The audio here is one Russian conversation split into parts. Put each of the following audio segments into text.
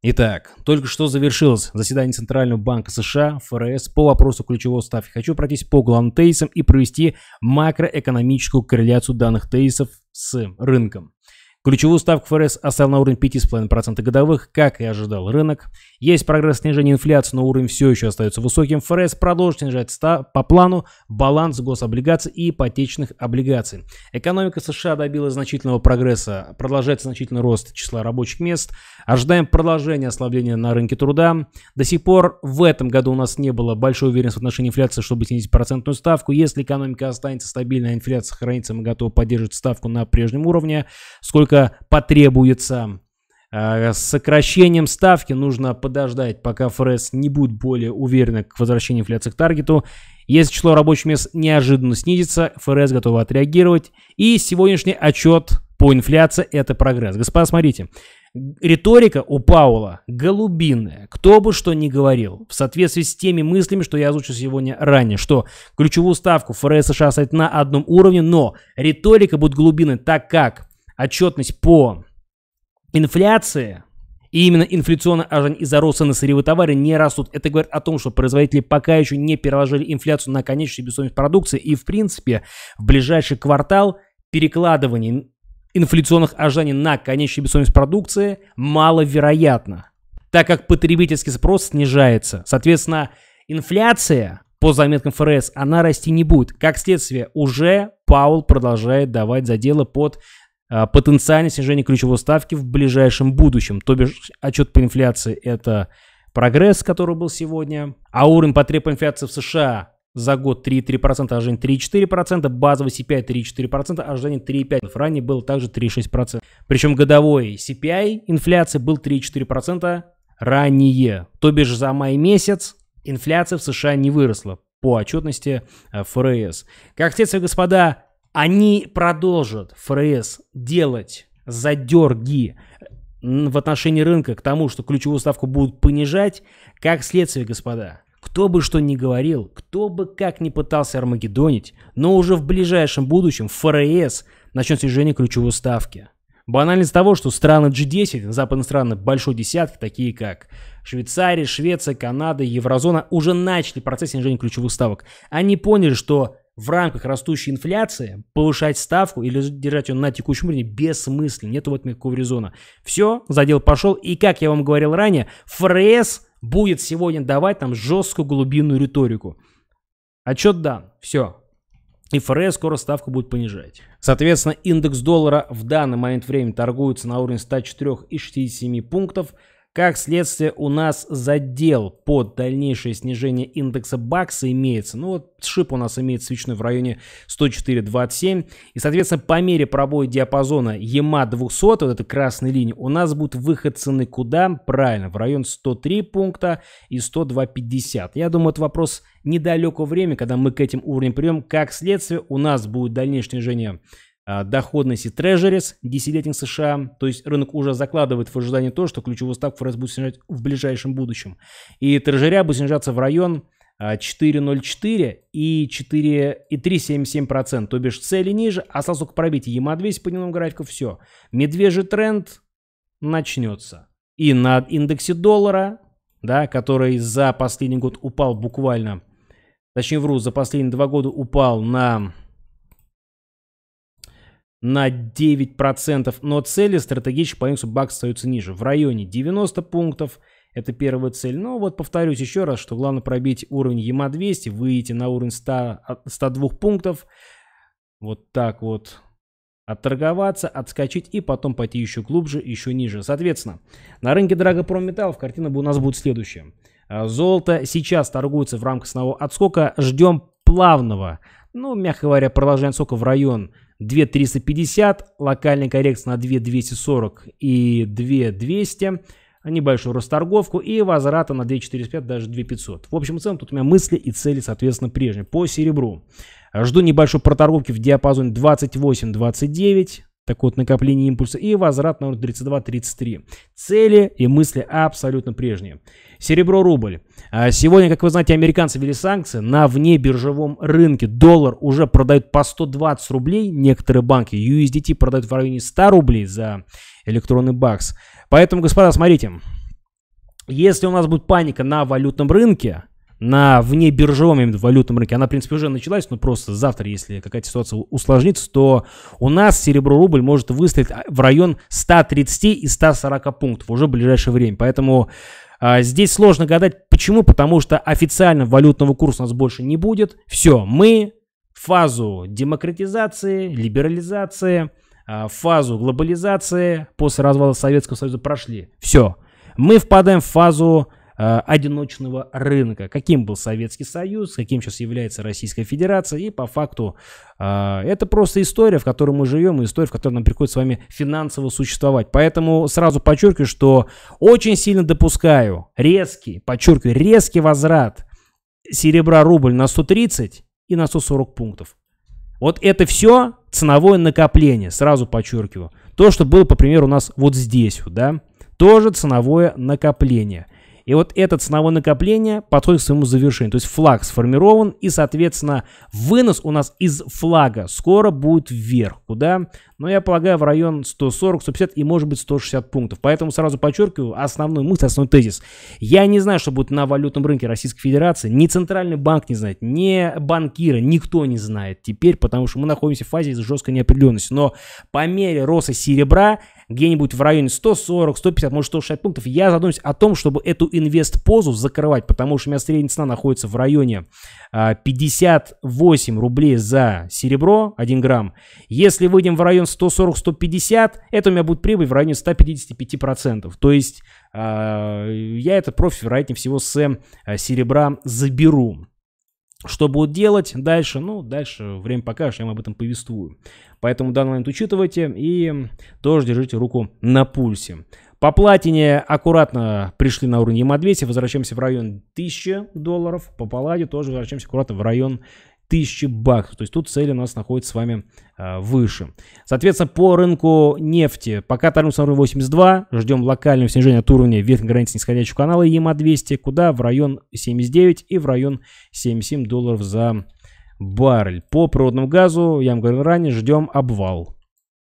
Итак, только что завершилось заседание Центрального банка США, ФРС, по вопросу ключевого ставки. Хочу пройтись по главным тезисам и провести макроэкономическую корреляцию данных тезисов с рынком. Ключевую ставку ФРС оставил на уровень 5,5% годовых, как и ожидал рынок. Есть прогресс снижения инфляции, но уровень все еще остается высоким. ФРС продолжит снижать ста по плану баланс гособлигаций и ипотечных облигаций. Экономика США добилась значительного прогресса. Продолжается значительный рост числа рабочих мест. Ожидаем продолжения ослабления на рынке труда. До сих пор в этом году у нас не было большой уверенности в отношении инфляции, чтобы снизить процентную ставку. Если экономика останется стабильной, а инфляция сохранится, мы готовы поддерживать ставку на прежнем уровне. Сколько это потребуется. А, с сокращением ставки нужно подождать, пока ФРС не будет более уверенно к возвращению инфляции к таргету. Если число рабочих мест неожиданно снизится, ФРС готова отреагировать. И сегодняшний отчет по инфляции – это прогресс. Господа, смотрите, риторика у Паула голубиная. Кто бы что ни говорил, в соответствии с теми мыслями, что я озвучил сегодня ранее, что ключевую ставку ФРС США стоит на одном уровне, но риторика будет голубиной, так как отчетность по инфляции, и именно инфляционно из-за роста на сырьевые товары не растут. Это говорит о том, что производители пока еще не переложили инфляцию на конечную себестоимость продукции. И, в принципе, в ближайший квартал перекладывание инфляционных ожиданий на конечную себестоимость продукции маловероятно, так как потребительский спрос снижается. Соответственно, инфляция, по заметкам ФРС, она расти не будет. Как следствие, уже Паул продолжает давать заделы под а, потенциальное снижение ключевой ставки в ближайшем будущем. То бишь отчет по инфляции – это прогресс, который был сегодня. А уровень потреб инфляции в США за год 3,3%, ожидание 3,4%, базовый CPI 3,4%, а ожидание 3,5%. Ранее было также 3,6%. Причем годовой CPI инфляции был 3,4% ранее. То бишь за май месяц инфляция в США не выросла по отчетности ФРС. А, как следствие, господа, они продолжат ФРС делать задерги в отношении рынка к тому, что ключевую ставку будут понижать, как следствие, господа. Кто бы что ни говорил, кто бы как ни пытался армагеддонить, но уже в ближайшем будущем ФРС начнет снижение ключевой ставки. Банальность того, что страны G10, западные страны большой десятки, такие как Швейцария, Швеция, Канада, Еврозона, уже начали процесс снижения ключевых ставок. Они поняли, что в рамках растущей инфляции повышать ставку или держать ее на текущем уровне бессмысленно. Нет вот никакого резона. Все, задел пошел. И как я вам говорил ранее, ФРС будет сегодня давать нам жесткую глубинную риторику. Отчет дан. Все. И ФРС скоро ставку будет понижать. Соответственно, индекс доллара в данный момент времени торгуется на уровне 104,67 пунктов. Как следствие, у нас задел под дальнейшее снижение индекса бакса имеется. Ну вот шип у нас имеет свечной в районе 104.27. И, соответственно, по мере пробоя диапазона EMA 200, вот этой красной линии, у нас будет выход цены куда? Правильно, в район 103 пункта и 102.50. Я думаю, это вопрос недалекого времени, когда мы к этим уровням придем. Как следствие, у нас будет дальнейшее снижение а, доходности Treasuries десятилетних США. То есть рынок уже закладывает в ожидании то, что ключевую ставку ФРС будет снижать в ближайшем будущем. И трежеря будет снижаться в район 4,04 а, и 4,377%, то бишь цели ниже, а сразу к пробитию ЕМА-200 по дневному графику все. Медвежий тренд начнется. И на индексе доллара, да, который за последний год упал буквально, точнее вру, за последние два года упал на на 9%, но цели стратегически по индексу БАК остаются ниже, в районе 90 пунктов, это первая цель. Но вот повторюсь еще раз, что главное пробить уровень ЕМА-200, выйти на уровень 100, 102 а, пунктов, вот так вот отторговаться, отскочить и потом пойти еще глубже, еще ниже. Соответственно, на рынке драгопромметаллов картина у нас будет следующая. А, золото сейчас торгуется в рамках самого отскока. Ждем плавного, ну, мягко говоря, продолжаем отскока в район 2350, локальная коррекция на 2240 и 2200, небольшую расторговку и возврата на 2450, даже 2500. В общем и целом, тут у меня мысли и цели, соответственно, прежние. По серебру. Жду небольшой проторговки в диапазоне 28-29, так вот, накопление импульса и возврат на уровень 32-33. Цели и мысли абсолютно прежние. Серебро-рубль. А сегодня, как вы знаете, американцы ввели санкции на внебиржевом рынке. Доллар уже продают по 120 рублей некоторые банки. USDT продают в районе 100 рублей за электронный бакс. Поэтому, господа, смотрите. Если у нас будет паника на валютном рынке, на внебиржевом именно валютном рынке. Она, в принципе, уже началась, но просто завтра, если какая-то ситуация усложнится, то у нас серебро-рубль может выставить а, в район 130 и 140 пунктов уже в ближайшее время. Поэтому а, здесь сложно гадать. Почему? Потому что официально валютного курса у нас больше не будет. Все, мы фазу демократизации, либерализации, а, фазу глобализации после развала Советского Союза прошли. Все. Мы впадаем в фазу Э, одиночного рынка. Каким был Советский Союз, каким сейчас является Российская Федерация. И по факту э, это просто история, в которой мы живем, и история, в которой нам приходится с вами финансово существовать. Поэтому сразу подчеркиваю, что очень сильно допускаю резкий, подчеркиваю, резкий возврат серебра рубль на 130 и на 140 пунктов. Вот это все ценовое накопление, сразу подчеркиваю. То, что было, по примеру, у нас вот здесь, да, тоже ценовое накопление – и вот этот сновое накопление подходит к своему завершению. То есть флаг сформирован, и, соответственно, вынос у нас из флага скоро будет вверх. Куда? Но ну, я полагаю, в район 140, 150 и, может быть, 160 пунктов. Поэтому сразу подчеркиваю основную мысль, основной тезис. Я не знаю, что будет на валютном рынке Российской Федерации. Ни Центральный банк не знает, ни банкиры, никто не знает теперь, потому что мы находимся в фазе жесткой неопределенности. Но по мере роста серебра где-нибудь в районе 140, 150, может 160 пунктов, я задумаюсь о том, чтобы эту инвест-позу закрывать, потому что у меня средняя цена находится в районе 58 а, рублей за серебро 1 грамм. Если выйдем в район 140-150, это у меня будет прибыль в районе 155%. То есть а, я этот профит, вероятнее всего, с а, серебра заберу. Что будут делать дальше? Ну, дальше время покажет, я вам об этом повествую. Поэтому данный момент учитывайте и тоже держите руку на пульсе. По платине аккуратно пришли на уровень Е200, возвращаемся в район 1000 долларов. По палладе тоже возвращаемся аккуратно в район тысячи баксов. То есть тут цели у нас находятся с вами а, выше. Соответственно, по рынку нефти пока торгуемся на уровне 82, ждем локального снижения от уровня верхней границы нисходящего канала EMA-200, куда в район 79 и в район 77 долларов за баррель. По природному газу, я вам говорил ранее, ждем обвал.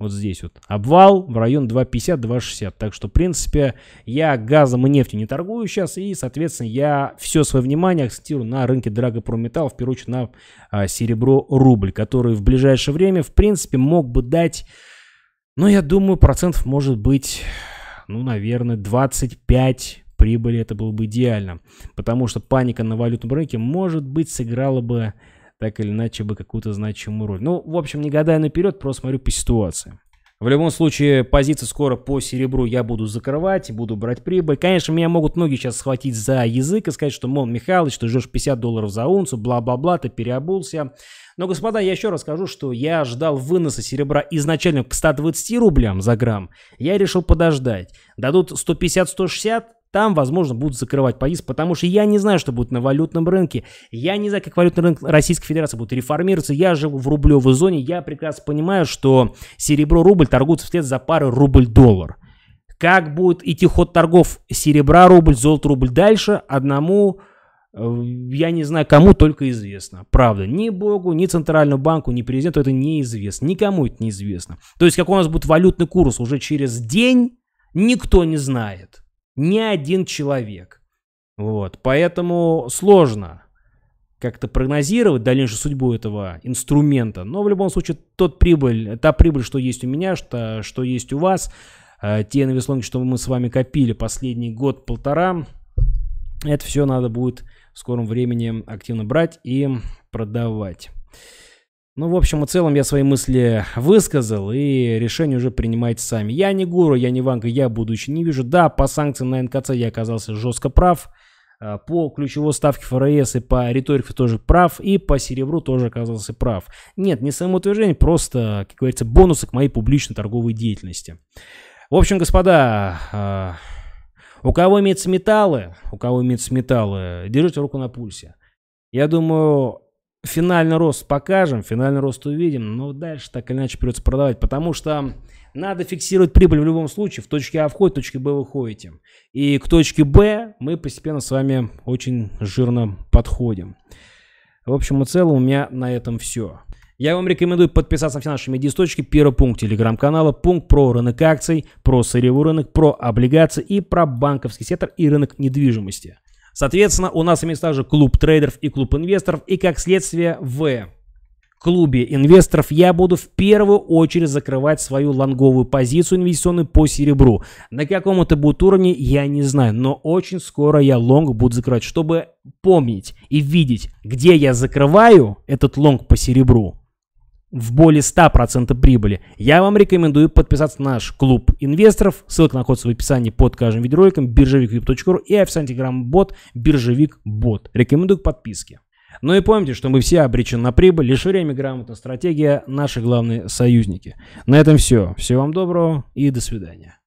Вот здесь вот. Обвал в район 2,50-2,60. Так что, в принципе, я газом и нефтью не торгую сейчас. И, соответственно, я все свое внимание акцентирую на рынке драгопрометалл. В первую очередь на а, серебро-рубль, который в ближайшее время, в принципе, мог бы дать... Ну, я думаю, процентов может быть, ну, наверное, 25 прибыли. Это было бы идеально. Потому что паника на валютном рынке, может быть, сыграла бы так или иначе бы какую-то значимую роль. Ну, в общем, не гадая наперед, просто смотрю по ситуации. В любом случае, позиции скоро по серебру я буду закрывать, буду брать прибыль. Конечно, меня могут многие сейчас схватить за язык и сказать, что, мол, Михалыч, ты ждешь 50 долларов за унцию, бла-бла-бла, ты переобулся. Но, господа, я еще раз скажу, что я ждал выноса серебра изначально к 120 рублям за грамм. Я решил подождать. Дадут 150-160, там, возможно, будут закрывать поезд, потому что я не знаю, что будет на валютном рынке. Я не знаю, как валютный рынок Российской Федерации будет реформироваться. Я живу в рублевой зоне. Я прекрасно понимаю, что серебро-рубль торгуется вслед за пары рубль-доллар. Как будет идти ход торгов серебра-рубль, золото-рубль дальше, одному э, я не знаю, кому только известно. Правда, ни Богу, ни Центральному банку, ни президенту это неизвестно. Никому это неизвестно. То есть, как у нас будет валютный курс уже через день, никто не знает ни один человек. Вот, поэтому сложно как-то прогнозировать дальнейшую судьбу этого инструмента. Но в любом случае, тот прибыль, та прибыль, что есть у меня, что, что есть у вас, э, те инвестлонги, что мы с вами копили последний год-полтора, это все надо будет в скором времени активно брать и продавать. Ну, в общем и целом, я свои мысли высказал, и решение уже принимайте сами. Я не гуру, я не Ванга, я будущий. не вижу. Да, по санкциям на НКЦ я оказался жестко прав. А, по ключевой ставке ФРС и по риторике тоже прав, и по серебру тоже оказался прав. Нет, не самоутверждение, просто, как говорится, бонусы к моей публичной торговой деятельности. В общем, господа, а, у кого имеются металлы, у кого имеются металлы, держите руку на пульсе. Я думаю, Финальный рост покажем, финальный рост увидим, но дальше так или иначе придется продавать, потому что надо фиксировать прибыль в любом случае. В точке А входит, в точке Б выходите. И к точке Б мы постепенно с вами очень жирно подходим. В общем и целом у меня на этом все. Я вам рекомендую подписаться на все наши медиасточки. Первый пункт телеграм-канала, пункт про рынок акций, про сырьевый рынок, про облигации и про банковский сектор и рынок недвижимости. Соответственно, у нас имеется также клуб трейдеров и клуб инвесторов. И как следствие, в клубе инвесторов я буду в первую очередь закрывать свою лонговую позицию инвестиционную по серебру. На каком это будет уровне, я не знаю, но очень скоро я лонг буду закрывать, чтобы помнить и видеть, где я закрываю этот лонг по серебру, в более 100% прибыли, я вам рекомендую подписаться на наш клуб инвесторов. Ссылка находится в описании под каждым видеороликом Биржевик.ру и официальный телеграм-бот биржевикбот. Рекомендую к подписке. Но ну и помните, что мы все обречены на прибыль, лишь время грамотно, стратегия – наши главные союзники. На этом все. Всего вам доброго и до свидания.